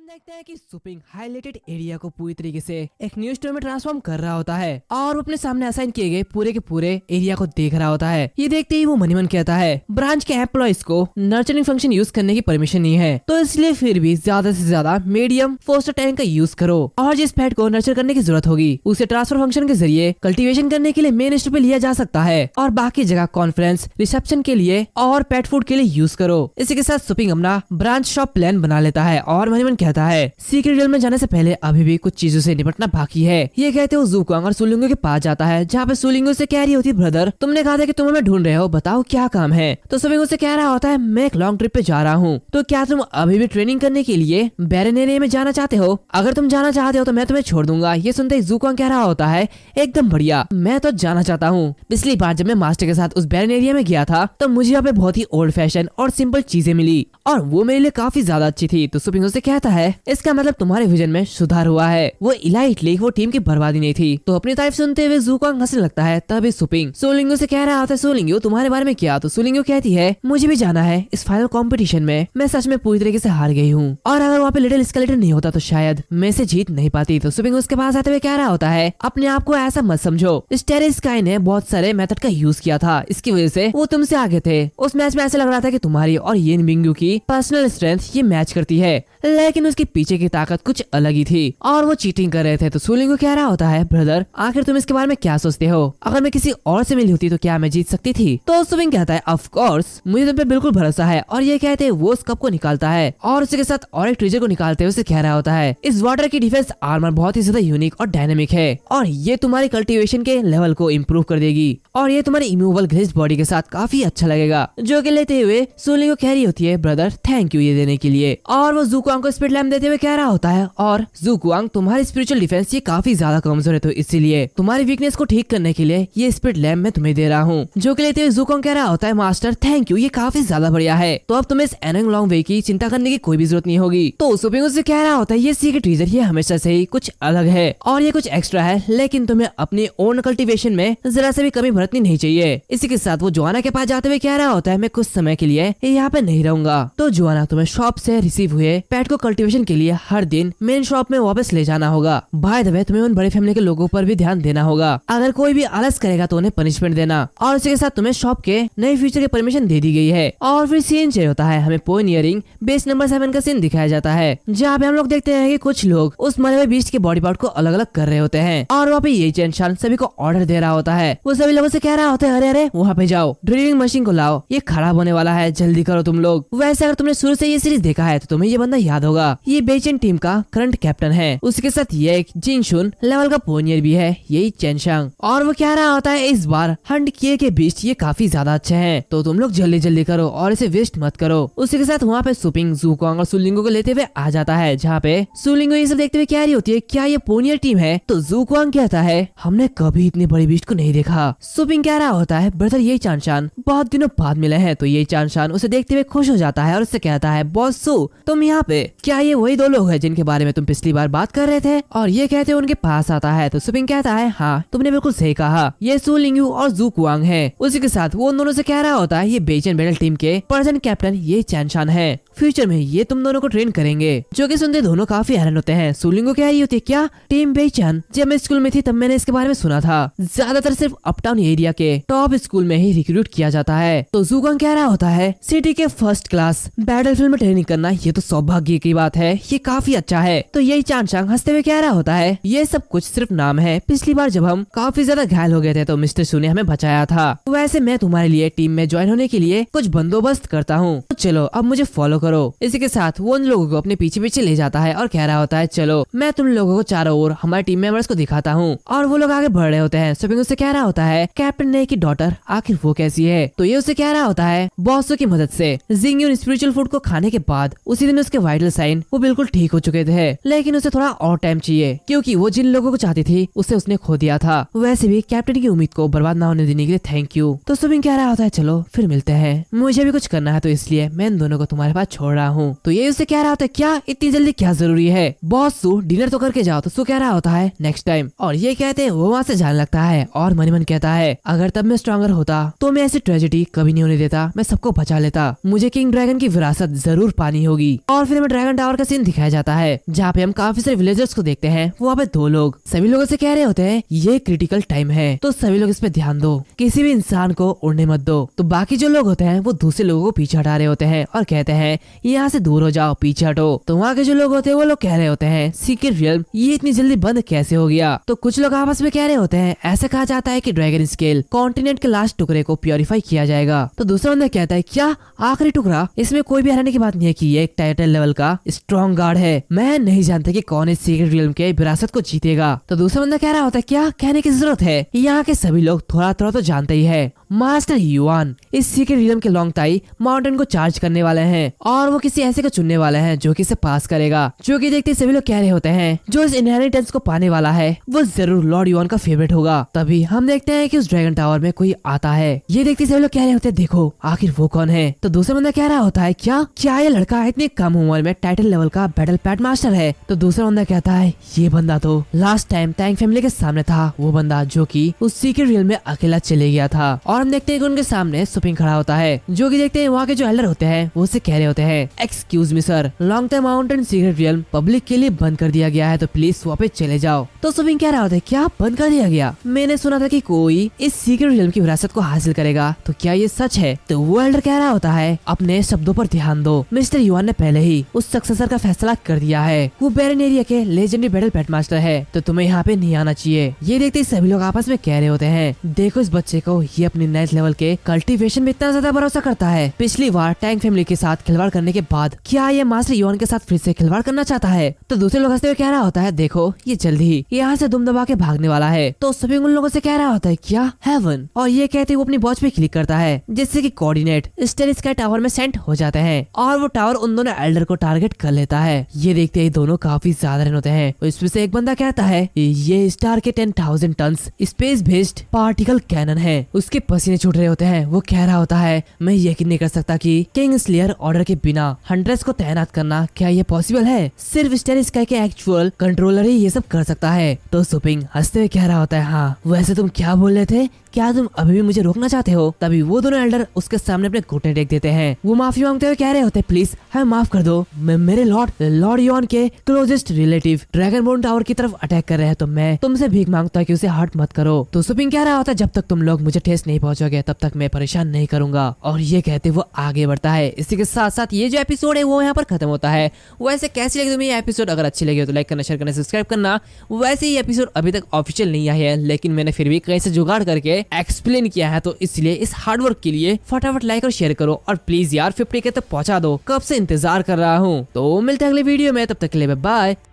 हम देखते हैं कि सुपिंग हाईलाइटेड एरिया को पूरी तरीके से एक न्यूज स्टोर में ट्रांसफॉर्म कर रहा होता है और अपने सामने असाइन किए गए पूरे के पूरे एरिया को देख रहा होता है ये देखते ही वो मनीमन कहता है ब्रांच के एम्प्लॉयज को नर्चरिंग फंक्शन यूज करने की परमिशन नहीं है तो इसलिए फिर भी ज्यादा ऐसी ज्यादा मीडियम फोस्टर टैंक का यूज करो और जिस पेट को नर्चर करने की जरूरत होगी उसे ट्रांसफर फंक्शन के जरिए कल्टिवेशन करने के लिए मेन स्टोर पे लिया जा सकता है और बाकी जगह कॉन्फ्रेंस रिसेप्शन के लिए और पेट फूड के लिए यूज करो इसी के साथ सुपिंग अपना ब्रांच शॉप प्लान बना लेता है और मनीमन कहता कहता है सीक्रेट जेल में जाने से पहले अभी भी कुछ चीजों से निपटना बाकी है ये कहते हुए जूकांग और सुलिंगो के पास जाता है जहाँ पे सुलिंगो से कह रही होती ब्रदर तुमने कहा था कि तुम हमें ढूंढ रहे हो बताओ क्या काम है तो सुलिंगो से कह रहा होता है मैं एक लॉन्ग ट्रिप पे जा रहा हूँ तो क्या तुम अभी भी ट्रेनिंग करने के लिए बैरन एरिया में जाना चाहते हो अगर तुम जाना चाहते हो तो मैं तुम्हें छोड़ दूंगा ये सुनते ही जूकांग कह रहा होता है एकदम बढ़िया मैं तो जाना चाहता हूँ पिछली बार जब मैं मास्टर के साथ उस बैरन एरिया में गया था तो मुझे यहाँ पे बहुत ही ओल्ड फैशन और सिंपल चीजें मिली और वो मेरे लिए काफी ज्यादा अच्छी थी तो सुपिंग से कहता ऐसा है इसका मतलब तुम्हारे विजन में सुधार हुआ है वो इलाइट लीग वो टीम की बर्बादी नहीं थी तो अपनी तारीफ सुनते हुए जुकांग हंसने लगता है तभी सुपिंग सोलिंगो से कह रहा था सोलिंगो तुम्हारे बारे में क्या तो सोलिंगो कहती है मुझे भी जाना है इस फाइनल कॉम्पिटिशन में मैं सच में पूरी तरीके ऐसी हार गई हूँ और अगर वहाँ पे लिटिल स्केलेटन नहीं होता तो शायद मैं ऐसी जीत नहीं पाती तो सुपिंग उसके पास आते हुए कह रहा होता है अपने आप को ऐसा मत समझो स्टेरी स्काई ने बहुत सारे मेथड का यूज किया था इसकी वजह से वो तुमसे आगे थे उस मैच में ऐसा लग रहा था की तुम्हारी और ये की पर्सनल स्ट्रेंथ ये मैच करती है लेकिन लेकिन उसके पीछे की ताकत कुछ अलग ही थी और वो चीटिंग कर रहे थे तो सोलिंग को कह रहा होता है ब्रदर आखिर तुम इसके बारे में क्या सोचते हो अगर मैं किसी और से मिली होती तो क्या मैं जीत सकती थी तो सुविंग कहता है ऑफकोर्स मुझे तुम पे बिल्कुल भरोसा है और ये कहते हैं वो उस कप को निकालता है और उसके साथ और एक ट्रीजर को निकालते हुए कह रहा होता है इस वाटर की डिफेंस आर्मर बहुत ही ज्यादा यूनिक और डायनेमिक है और ये तुम्हारे कल्टिवेशन के लेवल को इम्प्रूव कर देगी और ये तुम्हारी इम्यूबल ग्लिच बॉडी के साथ काफी अच्छा लगेगा जो की लेते हुए सोलिंग को कह रही होती है ब्रदर थैंक यू ये देने के लिए और वो जूकॉन्ग को स्पीड हेडलैम्प देते हुए कह रहा होता है और जुकुआंग तुम्हारी स्पिरिचुअल डिफेंस ये काफी ज्यादा कमजोर है तो इसीलिए तुम्हारी वीकनेस को ठीक करने के लिए ये स्पिरिट लैम्प मैं तुम्हें दे रहा हूँ जो के लेते हुए जुकुआंग कह रहा होता है मास्टर थैंक यू ये काफी ज्यादा बढ़िया है तो अब तुम्हें इस एनंग लॉन्ग वे की चिंता करने की कोई भी जरूरत नहीं होगी तो सुपिंग उससे कह रहा होता है ये सीक्रेट रीजन ये हमेशा से ही कुछ अलग है और ये कुछ एक्स्ट्रा है लेकिन तुम्हें अपने ओन कल्टिवेशन में जरा से भी कमी भरतनी नहीं चाहिए इसी के साथ वो जुआना के पास जाते हुए कह रहा होता है मैं कुछ समय के लिए यहाँ पे नहीं रहूंगा तो जुआना तुम्हें शॉप से रिसीव हुए पैट को कल्टिव मोटिवेशन के लिए हर दिन मेन शॉप में वापस ले जाना होगा बाय द वे तुम्हें उन बड़े फैमिली के लोगों पर भी ध्यान देना होगा अगर कोई भी आलस करेगा तो उन्हें पनिशमेंट देना और उसी के साथ तुम्हें शॉप के नए फ्यूचर की परमिशन दे दी गई है और फिर सीन चेयर होता है हमें पोइन इयरिंग बेस नंबर सेवन का सीन दिखाया जाता है जहाँ पे हम लोग देखते हैं की कुछ लोग उस मरे हुए बीच के बॉडी पार्ट को अलग अलग कर रहे होते हैं और वहाँ पे ये चैन शान सभी को ऑर्डर दे रहा होता है वो सभी लोगों से कह रहा होता है अरे अरे वहाँ पे जाओ ड्रिलिंग मशीन को लाओ ये खराब होने वाला है जल्दी करो तुम लोग वैसे अगर तुमने शुरू से ये सीरीज देखा है तो तुम्हें ये बंदा याद होगा होगा ये बेचिन टीम का करंट कैप्टन है उसके साथ ये एक शुन लेवल का पोनियर भी है यही चैनशांग और वो क्या रहा होता है इस बार हंड किए के बीच ये काफी ज्यादा अच्छे है तो तुम लोग जल्दी जल्दी करो और इसे वेस्ट मत करो उसके साथ वहाँ पे सुपिंग जूकोंग और सुलिंगो को लेते हुए आ जाता है जहाँ पे सुलिंगो ये सब देखते हुए क्या रही होती है क्या ये पोनियर टीम है तो जूकोंग कहता है हमने कभी इतने बड़ी बीस्ट को नहीं देखा सुपिंग कह रहा होता है ब्रदर यही चांशान बहुत दिनों बाद मिले हैं तो ये शान उसे देखते हुए खुश हो जाता है और उससे कहता है बॉस सु तुम यहाँ पे क्या ये वही दो लोग हैं जिनके बारे में तुम पिछली बार बात कर रहे थे और ये कहते उनके पास आता है तो सुपिंग कहता है हाँ तुमने बिल्कुल सही कहा ये सू और जू कुआंग है उसी के साथ वो उन दोनों से कह रहा होता है ये बेचन मेडल टीम के पर्सन कैप्टन ये चैनशान है फ्यूचर में ये तुम दोनों को ट्रेन करेंगे जो की सुनते दोनों काफी हैरान होते हैं सुलिंगो क्या होती है क्या टीम बेचन जब मैं स्कूल में थी तब मैंने इसके बारे में सुना था ज्यादातर सिर्फ अपटाउन एरिया के टॉप स्कूल में ही रिक्रूट किया जाता है तो जूगंग कह रहा होता है सिटी के फर्स्ट क्लास बैटल फील्ड में ट्रेनिंग करना ये तो सौभाग्य की बात है ये काफी अच्छा है तो यही चांद चांग हंसते हुए कह रहा होता है ये सब कुछ सिर्फ नाम है पिछली बार जब हम काफी ज्यादा घायल हो गए थे तो मिस्टर शू ने हमें बचाया था वैसे मैं तुम्हारे लिए टीम में ज्वाइन होने के लिए कुछ बंदोबस्त करता हूँ तो चलो अब मुझे फॉलो करो करो इसी के साथ वो उन लोगों को अपने पीछे पीछे ले जाता है और कह रहा होता है चलो मैं तुम लोगों को चारों ओर हमारे टीम मेंबर्स को दिखाता हूँ और वो लोग आगे बढ़ रहे होते हैं सुपिंग उसे कह रहा होता है कैप्टन ने की डॉटर आखिर वो कैसी है तो ये उसे कह रहा होता है बॉसों की मदद से जिंग स्पिरिचुअल फूड को खाने के बाद उसी दिन उसके वाइटल साइन वो बिल्कुल ठीक हो चुके थे लेकिन उसे थोड़ा और टाइम चाहिए क्योंकि वो जिन लोगों को चाहती थी उसे उसने खो दिया था वैसे भी कैप्टन की उम्मीद को बर्बाद न होने देने के लिए थैंक यू तो सुबिंग कह रहा होता है चलो फिर मिलते हैं मुझे भी कुछ करना है तो इसलिए मैं इन दोनों को तुम्हारे पास छोड़ रहा हूँ तो ये उसे कह रहा होता है क्या इतनी जल्दी क्या जरूरी है बॉस सू डिनर तो करके जाओ तो सु कह रहा होता है नेक्स्ट टाइम और ये कहते हैं वो वहाँ से जाने लगता है और मनी मन कहता है अगर तब मैं स्ट्रॉन्गर होता तो मैं ऐसी ट्रेजेडी कभी नहीं होने देता मैं सबको बचा लेता मुझे किंग ड्रैगन की विरासत जरूर पानी होगी और फिर हमें ड्रैगन टावर का सीन दिखाया जाता है जहाँ पे हम काफी सारे विलेजर्स को देखते हैं वहाँ पे दो लोग सभी लोगों से कह रहे होते हैं ये क्रिटिकल टाइम है तो सभी लोग इस पे ध्यान दो किसी भी इंसान को उड़ने मत दो तो बाकी जो लोग होते हैं वो दूसरे लोगों को पीछे हटा रहे होते हैं और कहते हैं यहाँ से दूर हो जाओ पीछे हटो तो वहाँ के जो लोग होते हैं वो लोग कह रहे होते हैं सीक्रेट फिल्म ये इतनी जल्दी बंद कैसे हो गया तो कुछ लोग आपस में कह रहे होते हैं ऐसा कहा जाता है की ड्रैगन स्केल कॉन्टिनेंट के लास्ट टुकड़े को प्योरीफाई किया जाएगा तो दूसरा बंदा कहता है क्या आखिरी टुकड़ा इसमें कोई भी हराने की बात नहीं है की ये एक टाइटल लेवल का स्ट्रॉन्ग गार्ड है मैं नहीं जानता की कौन इस सीक्रेट फिल्म के विरासत को जीतेगा तो दूसरा बंदा कह रहा होता है क्या कहने की जरूरत है यहाँ के सभी लोग थोड़ा थोड़ा तो जानते ही है मास्टर युआन इस सीक्रेट रिदम के लॉन्ग ताई माउंटेन को चार्ज करने वाले हैं और वो किसी ऐसे को चुनने वाले हैं जो कि इसे पास करेगा जो कि देखते सभी लोग कह रहे होते हैं जो इस इनहेरिटेंस को पाने वाला है वो जरूर लॉर्ड युआन का फेवरेट होगा तभी हम देखते हैं की उस ड्रैगन टावर में कोई आता है ये देखते सभी लोग कह रहे होते हैं देखो आखिर वो कौन है तो दूसरा बंदा कह रहा होता है क्या क्या ये लड़का इतने कम उम्र में टाइटल लेवल का बैटल पैट मास्टर है तो दूसरा बंदा कहता है ये बंदा तो लास्ट टाइम टैंक फैमिली के सामने था वो बंदा जो की उस सीक्रेट रियल में अकेला चले गया था और और हम देखते हैं कि उनके सामने सुपिंग खड़ा होता है जो की देखते हैं वहाँ के जो हेलर होते हैं वो उसे कह रहे होते हैं excuse me sir long time mountain secret real public के लिए बंद कर दिया गया है तो प्लीज वहाँ पे चले जाओ तो सुबिंग कह रहा होता है क्या बंद कर दिया गया मैंने सुना था कि कोई इस सीक्रेट रियल की विरासत को हासिल करेगा तो क्या ये सच है तो वो एल्डर कह रहा होता है अपने शब्दों पर ध्यान दो मिस्टर युवान ने पहले ही उस सक्सेसर का फैसला कर दिया है वो बैरन एरिया के लेजेंडरी बैटल पैट मास्टर है तो तुम्हें यहाँ पे नहीं आना चाहिए ये देखते ही सभी लोग आपस में कह रहे होते हैं देखो इस बच्चे को ये अपने नेक्स्ट लेवल के कल्टिवेशन में इतना ज्यादा भरोसा करता है पिछली बार टैंक फैमिली के साथ खिलवाड़ करने के बाद क्या ये मास्टर युवान के साथ फिर से खिलवाड़ करना चाहता है तो दूसरे लोग हंसते हुए कह रहा होता है देखो ये जल्द ही यहाँ से दुम दबा के भागने वाला है तो सभी उन लोगों से कह रहा होता है क्या हेवन और ये कहते वो अपनी वॉच पे क्लिक करता है जिससे की कोऑर्डिनेट स्टेन स्काई टावर में सेंट हो जाते हैं और वो टावर उन दोनों एल्डर को टारगेट कर लेता है ये देखते ही दोनों काफी ज्यादा रन होते हैं तो इसमें से एक बंदा कहता है ये स्टार के ten thousand ton space based particle cannon है उसके पसीने छूट रहे होते हैं वो कह रहा होता है मैं यकीन नहीं कर सकता कि किंग स्लेयर ऑर्डर के बिना हंड्रेड को तैनात करना क्या ये पॉसिबल है सिर्फ स्टेन स्काई के एक्चुअल कंट्रोलर ही ये सब कर सकता है है तो सुपिंग हंसते हुए कह रहा होता है हाँ वैसे तुम क्या बोल रहे थे क्या तुम अभी भी मुझे रोकना चाहते हो तभी वो दोनों एल्डर उसके सामने अपने घुटने टेक देते हैं वो माफी मांगते हुए कह रहे होते प्लीज हमें माफ कर दो मेरे लॉर्ड लॉर्ड योन के closest relative dragon bone tower की तरफ अटैक कर रहे हैं तो मैं तुमसे भीख मांगता की उसे हर्ट मत करो तो सुपिंग कह रहा होता जब तक तुम लोग मुझे ठेस नहीं पहुँचोगे तब तक मैं परेशान नहीं करूंगा और ये कहते वो आगे बढ़ता है इसी के साथ साथ ये जो एपिसोड है वो यहाँ पर खत्म होता है वैसे कैसी लगी तुम्हें ये एपिसोड अगर अच्छी लगी हो तो लाइक करना शेयर करना सब्सक्राइब करना वैसे ये एपिसोड अभी तक ऑफिशियल नहीं आया है लेकिन मैंने फिर भी कहीं से जुगाड़ करके एक्सप्लेन किया है तो इसलिए इस हार्डवर्क के लिए फटाफट लाइक और शेयर करो और प्लीज यार फिफ्टी के तक पहुँचा दो कब से इंतजार कर रहा हूँ तो मिलते हैं अगले वीडियो में तब तक के लिए बाय